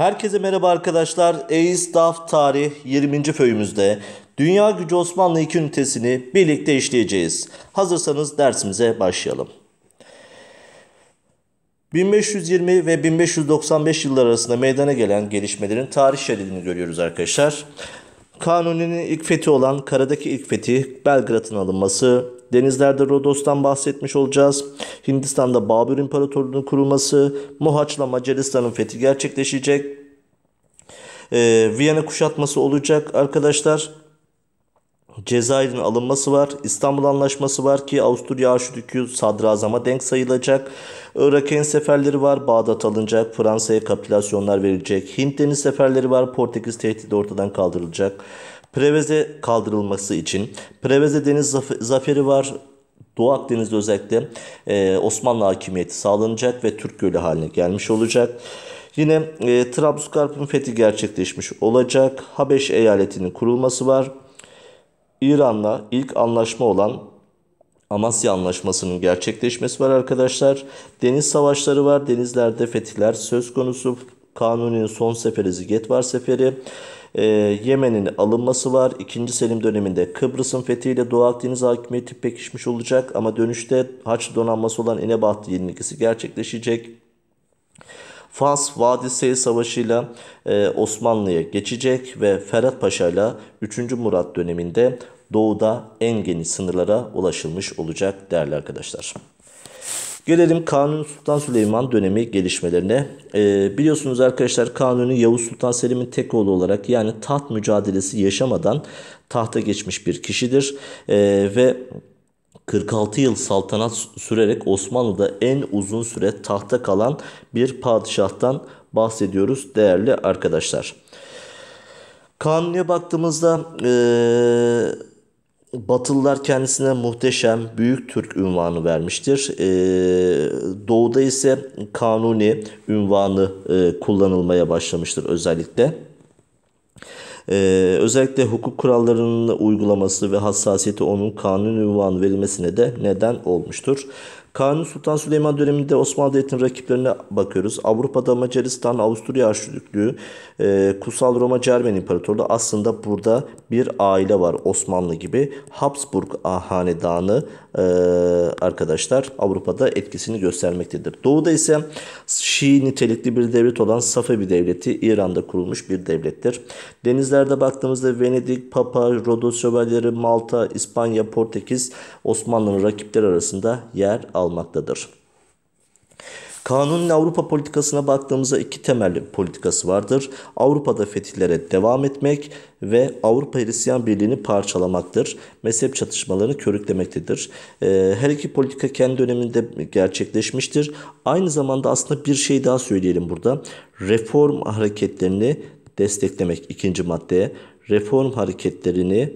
Herkese merhaba arkadaşlar. Eis Daf Tarih 20. föyümüzde Dünya Gücü Osmanlı 2 ünitesini birlikte işleyeceğiz. Hazırsanız dersimize başlayalım. 1520 ve 1595 yılları arasında meydana gelen gelişmelerin tarih şeridini görüyoruz arkadaşlar. Kanuni'nin ilk fethi olan Karadaki ilk fethi Belgrad'ın alınması, Denizlerde Rodos'tan bahsetmiş olacağız. Hindistan'da Babür İmparatorluğu'nun kurulması, Mohaç'la Macaristan'ın fethi gerçekleşecek. Ee, Viyana kuşatması olacak arkadaşlar. Cezayir'in alınması var. İstanbul Anlaşması var ki Avusturya Arşidükü sadrazama denk sayılacak. Irak'ın seferleri var. Bağdat alınacak. Fransa'ya kapitülasyonlar verilecek. Hint deniz seferleri var. Portekiz tehdidi ortadan kaldırılacak. Preveze kaldırılması için. Preveze Deniz Zaferi var. Doğu Akdeniz'de özellikle e, Osmanlı hakimiyeti sağlanacak ve Türk Gölü haline gelmiş olacak. Yine e, Trablusgarp'ın fethi gerçekleşmiş olacak. Habeş eyaletinin kurulması var. İran'la ilk anlaşma olan Amasya Anlaşması'nın gerçekleşmesi var arkadaşlar. Deniz savaşları var. Denizlerde fetihler söz konusu. Kanuni'nin son seferi var seferi. E, ee, Yemen'in alınması var. 2. Selim döneminde Kıbrıs'ın fethiyle Doğu Akdeniz hakimiyeti pekişmiş olacak ama dönüşte haç donanması olan İnebahtı yenilgisi gerçekleşecek. Fas Vadi Seyir Savaşı'yla e, Osmanlı'ya geçecek ve Ferhat Paşa ile 3. Murat döneminde doğuda en geniş sınırlara ulaşılmış olacak değerli arkadaşlar. Gelelim Kanuni Sultan Süleyman dönemi gelişmelerine. Ee, biliyorsunuz arkadaşlar Kanuni Yavuz Sultan Selim'in tek oğlu olarak yani taht mücadelesi yaşamadan tahta geçmiş bir kişidir. Ee, ve 46 yıl saltanat sürerek Osmanlı'da en uzun süre tahta kalan bir padişahtan bahsediyoruz değerli arkadaşlar. Kanuni'ye baktığımızda... Ee, Batılılar kendisine muhteşem Büyük Türk ünvanı vermiştir. Ee, doğu'da ise Kanuni ünvanı e, kullanılmaya başlamıştır özellikle. Ee, özellikle hukuk kurallarının uygulaması ve hassasiyeti onun kanun ünvanı verilmesine de neden olmuştur. Kanuni Sultan Süleyman döneminde Osmanlı Devleti'nin rakiplerine bakıyoruz. Avrupa'da Macaristan, Avusturya Arşidüklüğü, e, Kutsal Roma Cermen İmparatorluğu aslında burada bir aile var Osmanlı gibi. Habsburg Hanedanı e, arkadaşlar Avrupa'da etkisini göstermektedir. Doğu'da ise Şii nitelikli bir devlet olan Safevi Devleti İran'da kurulmuş bir devlettir. Denizlerde baktığımızda Venedik, Papa, Rodos Şövalyeleri, Malta, İspanya, Portekiz Osmanlı'nın rakipleri arasında yer almaktadır. Kanunun Avrupa politikasına baktığımızda iki temel politikası vardır. Avrupa'da fetihlere devam etmek ve Avrupa Hristiyan Birliği'ni parçalamaktır. Mezhep çatışmalarını körüklemektedir. Ee, her iki politika kendi döneminde gerçekleşmiştir. Aynı zamanda aslında bir şey daha söyleyelim burada. Reform hareketlerini desteklemek ikinci maddeye. Reform hareketlerini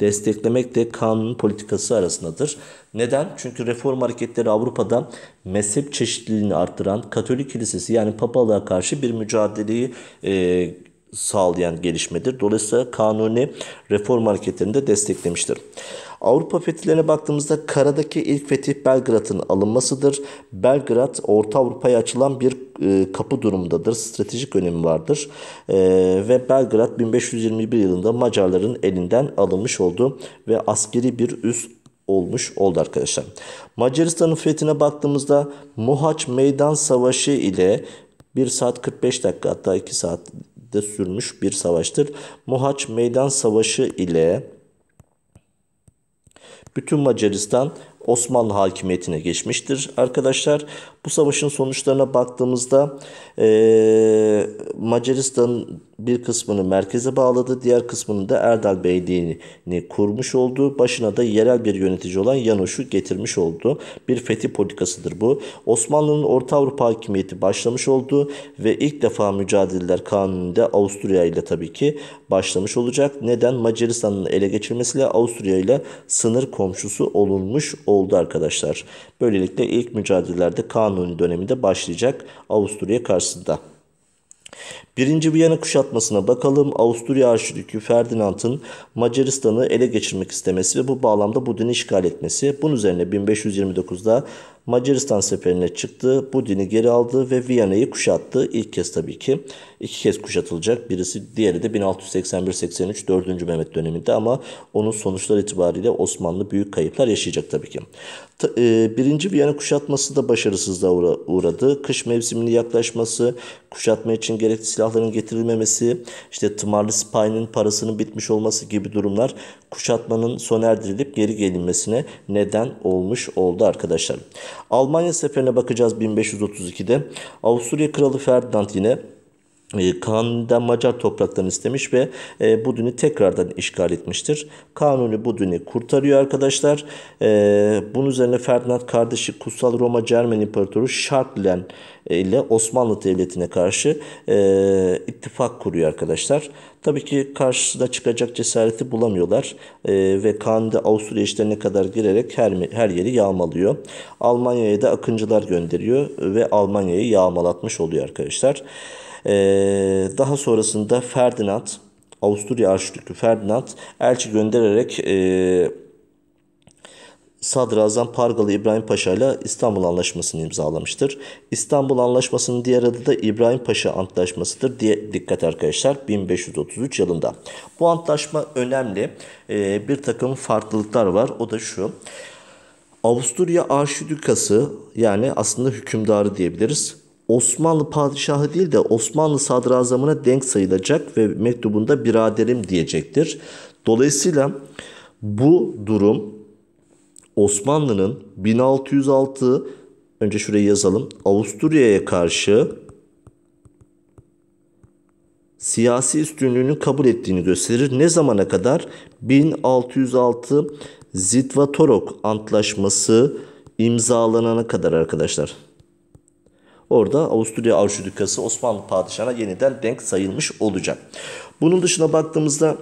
desteklemek de kanun politikası arasındadır. Neden? Çünkü reform hareketleri Avrupa'da mezhep çeşitliliğini arttıran Katolik Kilisesi yani papalığa karşı bir mücadeleyi e, sağlayan gelişmedir. Dolayısıyla kanuni reform hareketlerini de desteklemiştir. Avrupa fetihlerine baktığımızda karadaki ilk fetih Belgrad'ın alınmasıdır. Belgrad Orta Avrupa'ya açılan bir e, kapı durumundadır. Stratejik önemi vardır. E, ve Belgrad 1521 yılında Macarların elinden alınmış oldu ve askeri bir üs olmuş oldu arkadaşlar. Macaristan'ın fethine baktığımızda Mohaç Meydan Savaşı ile 1 saat 45 dakika hatta 2 saat de sürmüş bir savaştır. Mohaç Meydan Savaşı ile bütün Macaristan Osmanlı hakimiyetine geçmiştir arkadaşlar. Bu savaşın sonuçlarına baktığımızda e, Macaristan'ın bir kısmını merkeze bağladı, diğer kısmını da Erdal Beyliğini kurmuş oldu. Başına da yerel bir yönetici olan Yanoş'u getirmiş oldu. Bir fetih politikasıdır bu. Osmanlı'nın Orta Avrupa hakimiyeti başlamış oldu ve ilk defa mücadeleler kanununda Avusturya ile tabii ki başlamış olacak. Neden? Macaristan'ın ele geçirmesiyle Avusturya ile sınır komşusu olunmuş oldu arkadaşlar. Böylelikle ilk mücadelelerde kanun Kanuni döneminde başlayacak Avusturya karşısında. Birinci Viyana kuşatmasına bakalım. Avusturya Arşidükü Ferdinand'ın Macaristan'ı ele geçirmek istemesi ve bu bağlamda Budin'i işgal etmesi. Bunun üzerine 1529'da Macaristan seferine çıktı. Budin'i geri aldı ve Viyana'yı kuşattı. İlk kez tabii ki. iki kez kuşatılacak. Birisi diğeri de 1681-83 4. Mehmet döneminde ama onun sonuçları itibariyle Osmanlı büyük kayıplar yaşayacak tabii ki. E, birinci Viyana kuşatması da başarısızlığa uğradı. Kış mevsiminin yaklaşması, kuşatma için gerekli silahların getirilmemesi, işte tımarlı sipahinin parasının bitmiş olması gibi durumlar kuşatmanın sona erdirilip geri gelinmesine neden olmuş oldu arkadaşlar. Almanya seferine bakacağız 1532'de. Avusturya Kralı Ferdinand yine ee, Kanuni'den Macar topraklarını istemiş ve e, tekrardan işgal etmiştir. Kanuni Budun'u kurtarıyor arkadaşlar. Ee, bunun üzerine Ferdinand kardeşi Kutsal Roma Cermen İmparatoru Şarklen e, ile Osmanlı Devleti'ne karşı e, ittifak kuruyor arkadaşlar. Tabii ki karşısına çıkacak cesareti bulamıyorlar e, ve Kanuni Avusturya işlerine kadar girerek her, her yeri yağmalıyor. Almanya'ya da akıncılar gönderiyor ve Almanya'yı yağmalatmış oluyor arkadaşlar. Ee, daha sonrasında Ferdinand, Avusturya Arşidükü Ferdinand elçi göndererek e, Sadrazam Pargalı İbrahim Paşa ile İstanbul Anlaşması'nı imzalamıştır. İstanbul Anlaşması'nın diğer adı da İbrahim Paşa Antlaşması'dır diye dikkat arkadaşlar 1533 yılında. Bu antlaşma önemli. Ee, bir takım farklılıklar var. O da şu. Avusturya Arşidükası yani aslında hükümdarı diyebiliriz. Osmanlı padişahı değil de Osmanlı sadrazamına denk sayılacak ve mektubunda biraderim diyecektir. Dolayısıyla bu durum Osmanlı'nın 1606 önce şuraya yazalım Avusturya'ya karşı siyasi üstünlüğünü kabul ettiğini gösterir. Ne zamana kadar? 1606 Zitvatorok Antlaşması imzalanana kadar arkadaşlar. Orada Avusturya Arşidükası Osmanlı Padişahı'na yeniden denk sayılmış olacak. Bunun dışına baktığımızda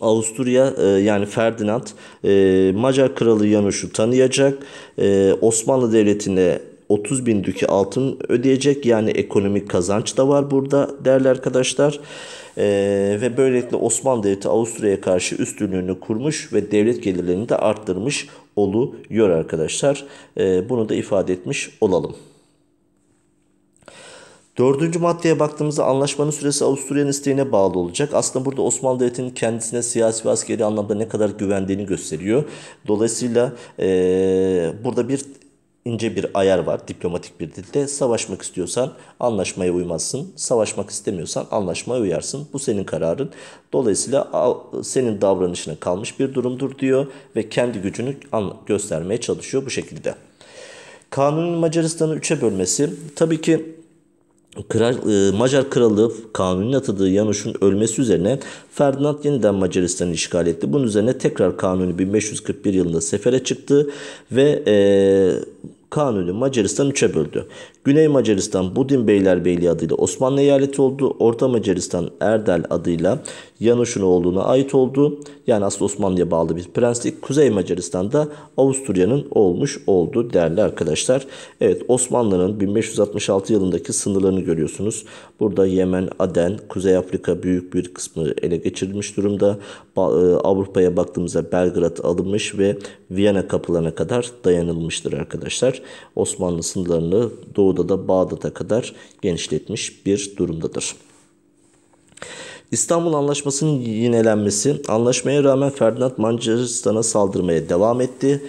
Avusturya e, yani Ferdinand e, Macar Kralı Yanuş'u tanıyacak. E, Osmanlı Devleti'ne 30 bin dükü altın ödeyecek. Yani ekonomik kazanç da var burada değerli arkadaşlar. ve böylelikle Osmanlı Devleti Avusturya'ya karşı üstünlüğünü kurmuş ve devlet gelirlerini de arttırmış oluyor arkadaşlar. bunu da ifade etmiş olalım. Dördüncü maddeye baktığımızda anlaşmanın süresi Avusturya'nın isteğine bağlı olacak. Aslında burada Osmanlı Devleti'nin kendisine siyasi ve askeri anlamda ne kadar güvendiğini gösteriyor. Dolayısıyla e, burada bir ince bir ayar var diplomatik bir dilde. Savaşmak istiyorsan anlaşmaya uymazsın. Savaşmak istemiyorsan anlaşmaya uyarsın. Bu senin kararın. Dolayısıyla senin davranışına kalmış bir durumdur diyor ve kendi gücünü göstermeye çalışıyor bu şekilde. Kanunun Macaristan'ı üçe bölmesi tabii ki Kral, e, Macar Kralı kanunun atadığı Yanoş'un ölmesi üzerine Ferdinand yeniden Macaristan'ı işgal etti. Bunun üzerine tekrar kanuni 1541 yılında sefere çıktı ve e, Kanuni Macaristan üçe böldü. Güney Macaristan Budin Beylerbeyliği adıyla Osmanlı eyaleti oldu. Orta Macaristan Erdel adıyla Yanuş'un oğluna ait oldu. Yani aslında Osmanlı'ya bağlı bir prenslik. Kuzey Macaristan'da Avusturya'nın olmuş oldu değerli arkadaşlar. Evet Osmanlı'nın 1566 yılındaki sınırlarını görüyorsunuz. Burada Yemen, Aden, Kuzey Afrika büyük bir kısmı ele geçirilmiş durumda. E, Avrupa'ya baktığımızda Belgrad alınmış ve Viyana kapılarına kadar dayanılmıştır arkadaşlar arkadaşlar Osmanlı sınırlarını doğuda da Bağdat'a kadar genişletmiş bir durumdadır. İstanbul Anlaşması'nın yinelenmesi anlaşmaya rağmen Ferdinand Macaristan'a saldırmaya devam etti.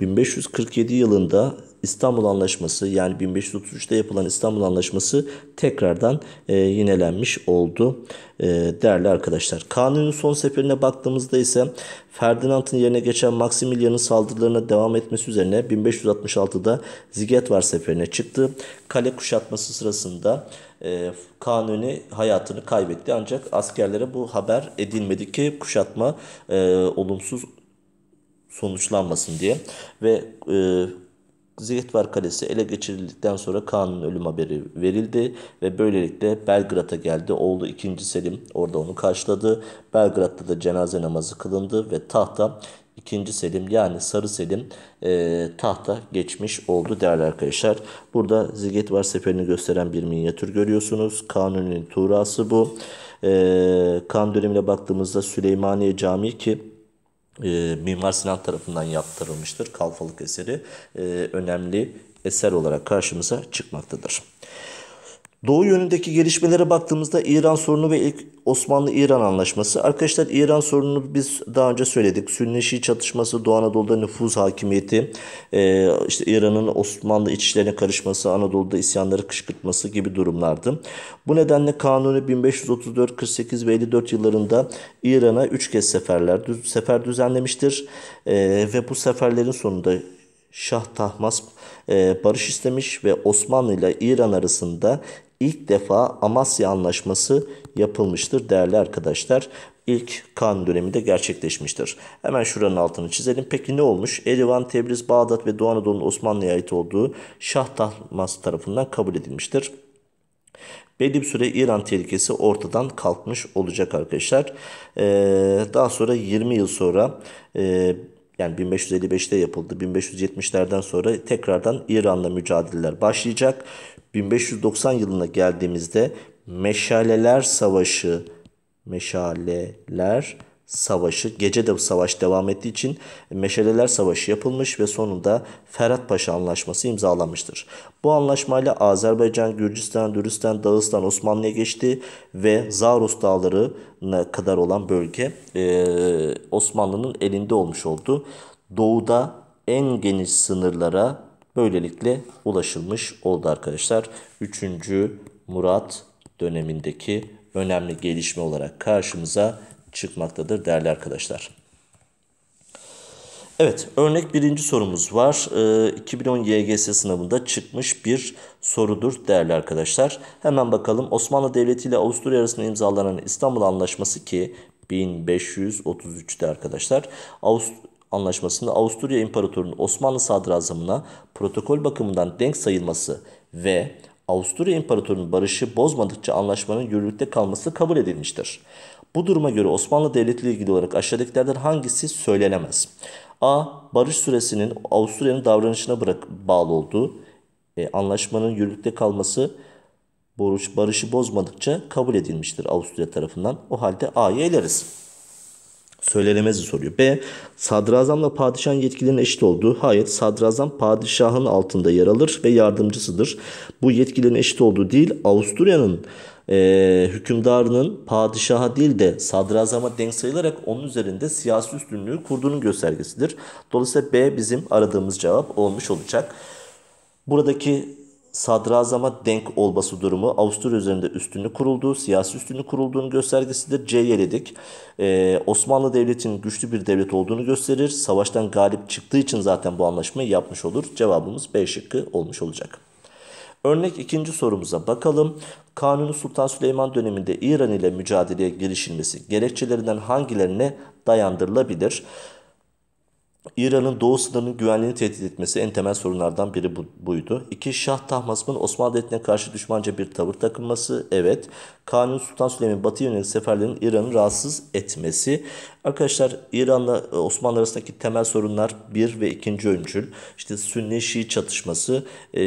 1547 yılında İstanbul Anlaşması yani 1533'te yapılan İstanbul Anlaşması tekrardan e, yinelenmiş oldu e, değerli arkadaşlar. Kanunun son seferine baktığımızda ise Ferdinand'ın yerine geçen Maximilian'ın saldırılarına devam etmesi üzerine 1566'da Zigetvar seferine çıktı. Kale kuşatması sırasında e, Kanuni hayatını kaybetti ancak askerlere bu haber edilmedi ki kuşatma e, olumsuz sonuçlanmasın diye ve e, Ziyetvar Kalesi ele geçirildikten sonra Kaan'ın ölüm haberi verildi ve böylelikle Belgrad'a geldi. Oğlu 2. Selim orada onu karşıladı. Belgrad'da da cenaze namazı kılındı ve tahta 2. Selim yani Sarı Selim e, tahta geçmiş oldu değerli arkadaşlar. Burada Zigitvar seferini gösteren bir minyatür görüyorsunuz. Kanuni'nin tuğrası bu. E, kan dönemine baktığımızda Süleymaniye Camii ki e, Mimar Sinan tarafından yaptırılmıştır. Kalfalık eseri e, önemli eser olarak karşımıza çıkmaktadır. Doğu yönündeki gelişmelere baktığımızda İran sorunu ve ilk Osmanlı-İran anlaşması. Arkadaşlar İran sorununu biz daha önce söyledik. Sünni-Şii çatışması, Doğu Anadolu'da nüfuz hakimiyeti, e, işte İran'ın Osmanlı iç işlerine karışması, Anadolu'da isyanları kışkırtması gibi durumlardı. Bu nedenle Kanuni 1534, 48 ve 54 yıllarında İran'a 3 kez seferler sefer düzenlemiştir. E, ve bu seferlerin sonunda Şah Tahmasp e, barış istemiş ve Osmanlı ile İran arasında ilk defa Amasya Anlaşması yapılmıştır değerli arkadaşlar. İlk kan dönemi de gerçekleşmiştir. Hemen şuranın altını çizelim. Peki ne olmuş? Erivan, Tebriz, Bağdat ve Doğu Anadolu'nun Osmanlı'ya ait olduğu Şah Tahmas tarafından kabul edilmiştir. Belli bir süre İran tehlikesi ortadan kalkmış olacak arkadaşlar. Ee, daha sonra 20 yıl sonra e, yani 1555'te yapıldı. 1570'lerden sonra tekrardan İran'la mücadeleler başlayacak. 1590 yılına geldiğimizde Meşaleler Savaşı Meşaleler Savaşı gece de savaş devam ettiği için Meşaleler Savaşı yapılmış ve sonunda Ferhat Paşa Anlaşması imzalanmıştır. Bu anlaşmayla Azerbaycan, Gürcistan, Dürüstan, Dağıstan Osmanlı'ya geçti ve Zaros Dağları'na kadar olan bölge e, Osmanlı'nın elinde olmuş oldu. Doğuda en geniş sınırlara Böylelikle ulaşılmış oldu arkadaşlar. 3. Murat dönemindeki önemli gelişme olarak karşımıza çıkmaktadır değerli arkadaşlar. Evet örnek birinci sorumuz var. E, 2010 YGS sınavında çıkmış bir sorudur değerli arkadaşlar. Hemen bakalım Osmanlı Devleti ile Avusturya arasında imzalanan İstanbul Anlaşması ki 1533'te arkadaşlar. Avust Anlaşması'nda Avusturya İmparatoru'nun Osmanlı Sadrazamına protokol bakımından denk sayılması ve Avusturya İmparatoru'nun barışı bozmadıkça anlaşmanın yürürlükte kalması kabul edilmiştir. Bu duruma göre Osmanlı Devleti ile ilgili olarak aşağıdakilerden hangisi söylenemez? A. Barış süresinin Avusturya'nın davranışına bırak bağlı olduğu, e, anlaşmanın yürürlükte kalması barışı bozmadıkça kabul edilmiştir Avusturya tarafından. O halde A'yı eleriz söylenemezi soruyor. B. Sadrazamla padişahın yetkilerinin eşit olduğu. Hayır, sadrazam padişahın altında yer alır ve yardımcısıdır. Bu yetkilerin eşit olduğu değil, Avusturya'nın e, hükümdarının padişaha değil de sadrazama denk sayılarak onun üzerinde siyasi üstünlüğü kurduğunun göstergesidir. Dolayısıyla B bizim aradığımız cevap olmuş olacak. Buradaki sadrazama denk olması durumu Avusturya üzerinde üstünlük kurulduğu, siyasi üstünlük kurulduğunu göstergesidir. C yeledik. Ee, Osmanlı Devleti'nin güçlü bir devlet olduğunu gösterir. Savaştan galip çıktığı için zaten bu anlaşmayı yapmış olur. Cevabımız B şıkkı olmuş olacak. Örnek ikinci sorumuza bakalım. Kanuni Sultan Süleyman döneminde İran ile mücadeleye girişilmesi gerekçelerinden hangilerine dayandırılabilir? İran'ın doğu sınırının güvenliğini tehdit etmesi en temel sorunlardan biri bu, buydu. İki, Şah Tahmasp'ın Osmanlı Devleti'ne karşı düşmanca bir tavır takılması, Evet. Kanuni Sultan Süleyman'ın batı yönelik seferlerinin İran'ı rahatsız etmesi. Arkadaşlar İran'la e, Osmanlı arasındaki temel sorunlar bir ve ikinci öncül. İşte Sünni Şii çatışması ee,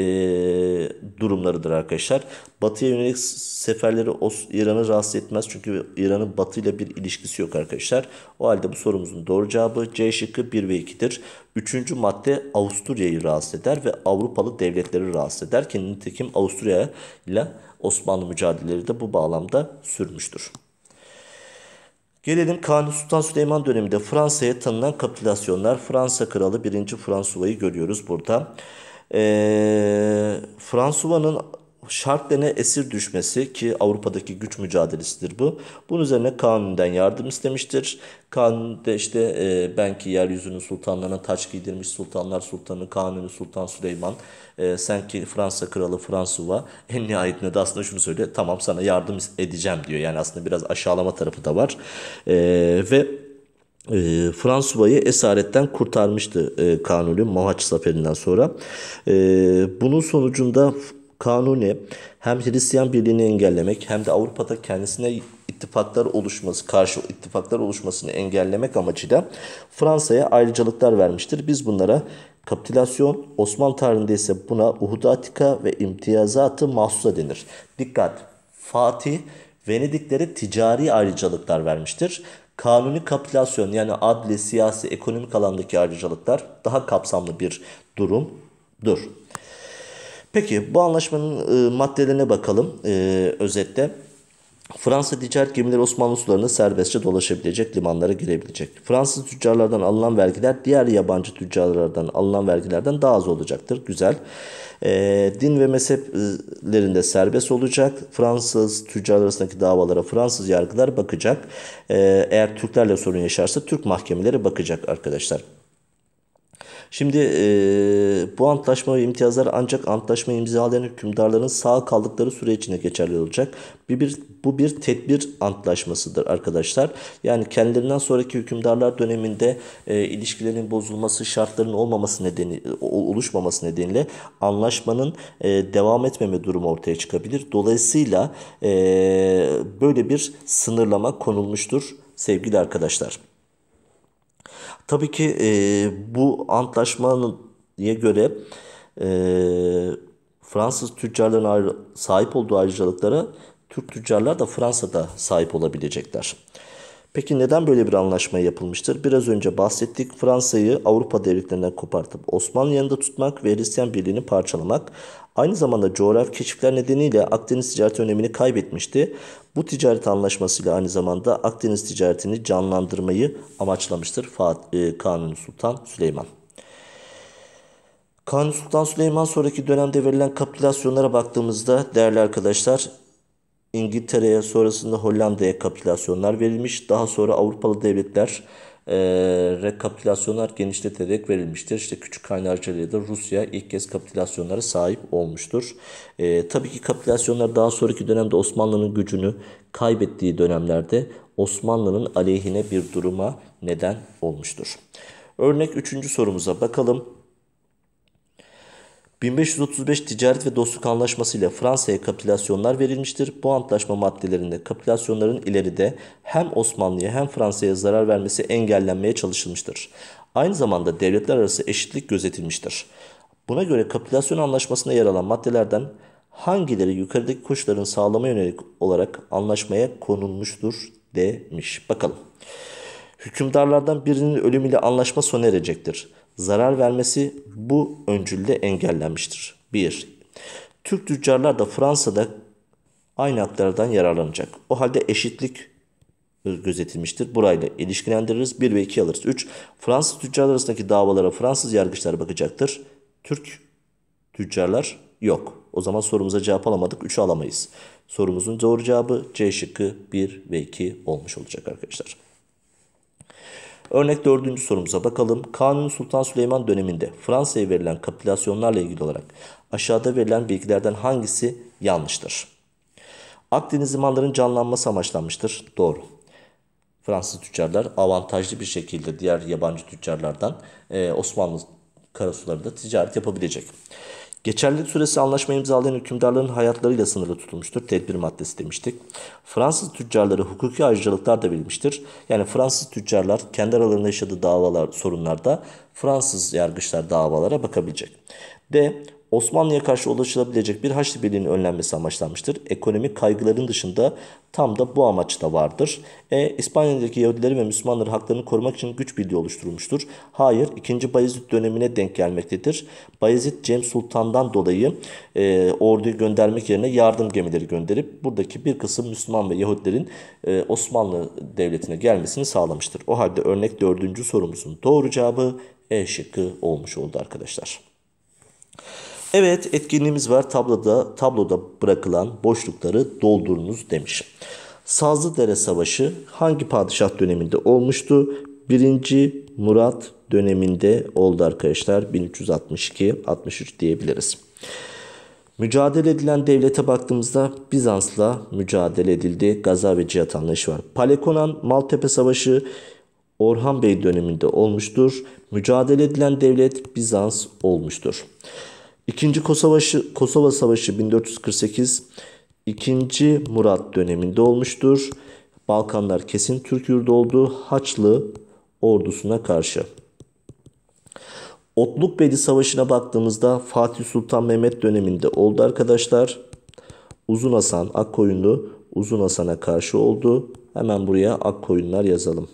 durumlarıdır arkadaşlar. Batıya yönelik seferleri İran'ı rahatsız etmez. Çünkü İran'ın batıyla bir ilişkisi yok arkadaşlar. O halde bu sorumuzun doğru cevabı C şıkkı 1 ve 2 tepkidir. Üçüncü madde Avusturya'yı rahatsız eder ve Avrupalı devletleri rahatsız eder ki nitekim Avusturya ile Osmanlı mücadeleleri de bu bağlamda sürmüştür. Gelelim Kanuni Sultan Süleyman döneminde Fransa'ya tanınan kapitülasyonlar. Fransa Kralı 1. Fransuva'yı görüyoruz burada. Ee, Fransuva'nın Şartlerine esir düşmesi ki Avrupa'daki güç mücadelesidir bu. Bunun üzerine Kanuni'den yardım istemiştir. Kanuni işte e, belki yeryüzünün sultanlarına taç giydirmiş sultanlar sultanı Kanuni Sultan Süleyman. E, sen ki Fransa kralı Fransuva en nihayetinde de aslında şunu söylüyor. Tamam sana yardım edeceğim diyor. Yani aslında biraz aşağılama tarafı da var. E, ve e, Fransuva'yı esaretten kurtarmıştı e, Kanuni Mahaç zaferinden sonra. E, bunun sonucunda Kanuni hem Hristiyan birliğini engellemek hem de Avrupa'da kendisine ittifaklar oluşması, karşı ittifaklar oluşmasını engellemek amacıyla Fransa'ya ayrıcalıklar vermiştir. Biz bunlara kapitülasyon, Osmanlı tarihinde ise buna Uhud Atika ve imtiyazatı mahsusa denir. Dikkat! Fatih Venediklere ticari ayrıcalıklar vermiştir. Kanuni kapitülasyon yani adli, siyasi, ekonomik alandaki ayrıcalıklar daha kapsamlı bir durumdur. Peki bu anlaşmanın e, maddelerine bakalım e, özetle. Fransa ticaret gemileri Osmanlı sularını serbestçe dolaşabilecek, limanlara girebilecek. Fransız tüccarlardan alınan vergiler diğer yabancı tüccarlardan alınan vergilerden daha az olacaktır. Güzel. E, din ve mezheplerinde serbest olacak. Fransız tüccarlar arasındaki davalara Fransız yargılar bakacak. E, eğer Türklerle sorun yaşarsa Türk mahkemeleri bakacak arkadaşlar. Şimdi e, bu antlaşma ve imtiyazlar ancak antlaşma imzalayan hükümdarların sağ kaldıkları süre içinde geçerli olacak. Bir, bir, bu bir tedbir antlaşmasıdır arkadaşlar. Yani kendilerinden sonraki hükümdarlar döneminde e, ilişkilerin bozulması, şartların olmaması nedeni oluşmaması nedeniyle anlaşmanın e, devam etmeme durumu ortaya çıkabilir. Dolayısıyla e, böyle bir sınırlama konulmuştur sevgili arkadaşlar. Tabii ki e, bu antlaşmaya göre e, Fransız tüccarların sahip olduğu ayrıcalıklara Türk tüccarlar da Fransa'da sahip olabilecekler. Peki neden böyle bir anlaşma yapılmıştır? Biraz önce bahsettik. Fransa'yı Avrupa devletlerinden kopartıp Osmanlı yanında tutmak ve Hristiyan birliğini parçalamak. Aynı zamanda coğrafi keşifler nedeniyle Akdeniz ticareti önemini kaybetmişti. Bu ticaret anlaşmasıyla aynı zamanda Akdeniz ticaretini canlandırmayı amaçlamıştır Fatih, e, Kanuni Sultan Süleyman. Kanuni Sultan Süleyman sonraki dönemde verilen kapitülasyonlara baktığımızda değerli arkadaşlar İngiltere'ye sonrasında Hollanda'ya kapitülasyonlar verilmiş. Daha sonra Avrupalı devletler e, rekapitülasyonlar genişleterek verilmiştir. İşte küçük kaynarcalıyla da Rusya ilk kez kapitülasyonlara sahip olmuştur. E, tabii ki kapitülasyonlar daha sonraki dönemde Osmanlı'nın gücünü kaybettiği dönemlerde Osmanlı'nın aleyhine bir duruma neden olmuştur. Örnek 3. sorumuza bakalım. 1535 Ticaret ve Dostluk Anlaşması ile Fransa'ya kapitülasyonlar verilmiştir. Bu antlaşma maddelerinde kapitülasyonların ileride hem Osmanlı'ya hem Fransa'ya zarar vermesi engellenmeye çalışılmıştır. Aynı zamanda devletler arası eşitlik gözetilmiştir. Buna göre kapitülasyon anlaşmasına yer alan maddelerden hangileri yukarıdaki koşulların sağlama yönelik olarak anlaşmaya konulmuştur demiş. Bakalım. Hükümdarlardan birinin ölümüyle anlaşma sona erecektir zarar vermesi bu öncülde engellenmiştir. 1. Türk tüccarlar da Fransa'da aynı haklardan yararlanacak. O halde eşitlik gözetilmiştir. Burayla ilişkilendiririz. 1 ve 2 alırız. 3. Fransız tüccarlar arasındaki davalara Fransız yargıçlar bakacaktır. Türk tüccarlar yok. O zaman sorumuza cevap alamadık. 3'ü alamayız. Sorumuzun doğru cevabı C şıkkı 1 ve 2 olmuş olacak arkadaşlar. Örnek dördüncü sorumuza bakalım. Kanuni Sultan Süleyman döneminde Fransa'ya verilen kapitülasyonlarla ilgili olarak aşağıda verilen bilgilerden hangisi yanlıştır? Akdeniz limanlarının canlanması amaçlanmıştır. Doğru. Fransız tüccarlar avantajlı bir şekilde diğer yabancı tüccarlardan Osmanlı karasularında ticaret yapabilecek. Geçerlilik süresi anlaşma imzalayan hükümdarların hayatlarıyla sınırlı tutulmuştur. Tedbir maddesi demiştik. Fransız tüccarları hukuki ayrıcalıklar da verilmiştir. Yani Fransız tüccarlar kendi aralarında yaşadığı davalar, sorunlarda Fransız yargıçlar davalara bakabilecek. D. Osmanlı'ya karşı ulaşılabilecek bir Haçlı Birliği'nin önlenmesi amaçlanmıştır. Ekonomik kaygıların dışında tam da bu amaç da vardır. E, İspanya'daki Yahudileri ve Müslümanları haklarını korumak için güç birliği oluşturulmuştur. Hayır, 2. Bayezid dönemine denk gelmektedir. Bayezid Cem Sultan'dan dolayı e, orduyu göndermek yerine yardım gemileri gönderip buradaki bir kısım Müslüman ve Yahudilerin e, Osmanlı Devleti'ne gelmesini sağlamıştır. O halde örnek 4. sorumuzun doğru cevabı E şıkkı olmuş oldu arkadaşlar. Evet etkinliğimiz var tabloda, tabloda bırakılan boşlukları doldurunuz demiş. Sazlıdere Savaşı hangi padişah döneminde olmuştu? 1. Murat döneminde oldu arkadaşlar 1362-63 diyebiliriz. Mücadele edilen devlete baktığımızda Bizans'la mücadele edildi. Gaza ve Cihat anlayışı var. Palekonan Maltepe Savaşı Orhan Bey döneminde olmuştur. Mücadele edilen devlet Bizans olmuştur. İkinci Kosova Savaşı, Kosova Savaşı 1448 2. Murat döneminde olmuştur. Balkanlar kesin Türk yurdu oldu Haçlı ordusuna karşı. Otluk Bedi Savaşı'na baktığımızda Fatih Sultan Mehmet döneminde oldu arkadaşlar. Uzun Hasan Akkoyunlu Uzun Hasan'a karşı oldu. Hemen buraya Akkoyunlar yazalım.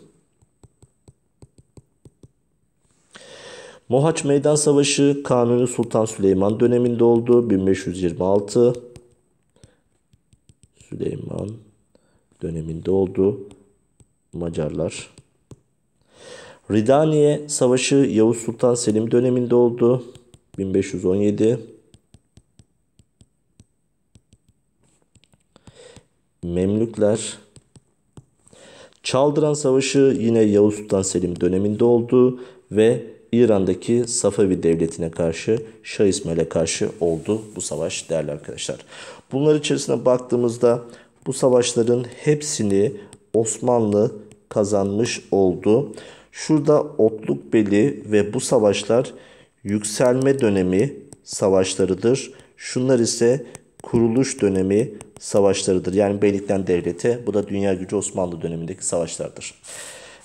Mohaç Meydan Savaşı Kanuni Sultan Süleyman döneminde oldu. 1526 Süleyman döneminde oldu. Macarlar. Ridaniye Savaşı Yavuz Sultan Selim döneminde oldu. 1517 Memlükler Çaldıran Savaşı yine Yavuz Sultan Selim döneminde oldu ve İran'daki Safevi devletine karşı Şah İsmail'e karşı oldu bu savaş değerli arkadaşlar. Bunlar içerisine baktığımızda bu savaşların hepsini Osmanlı kazanmış oldu. Şurada otluk beli ve bu savaşlar yükselme dönemi savaşlarıdır. Şunlar ise kuruluş dönemi savaşlarıdır. Yani beylikten devlete bu da dünya gücü Osmanlı dönemindeki savaşlardır.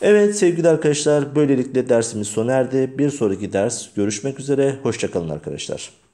Evet sevgili arkadaşlar böylelikle dersimiz sona erdi. Bir sonraki ders görüşmek üzere. Hoşçakalın arkadaşlar.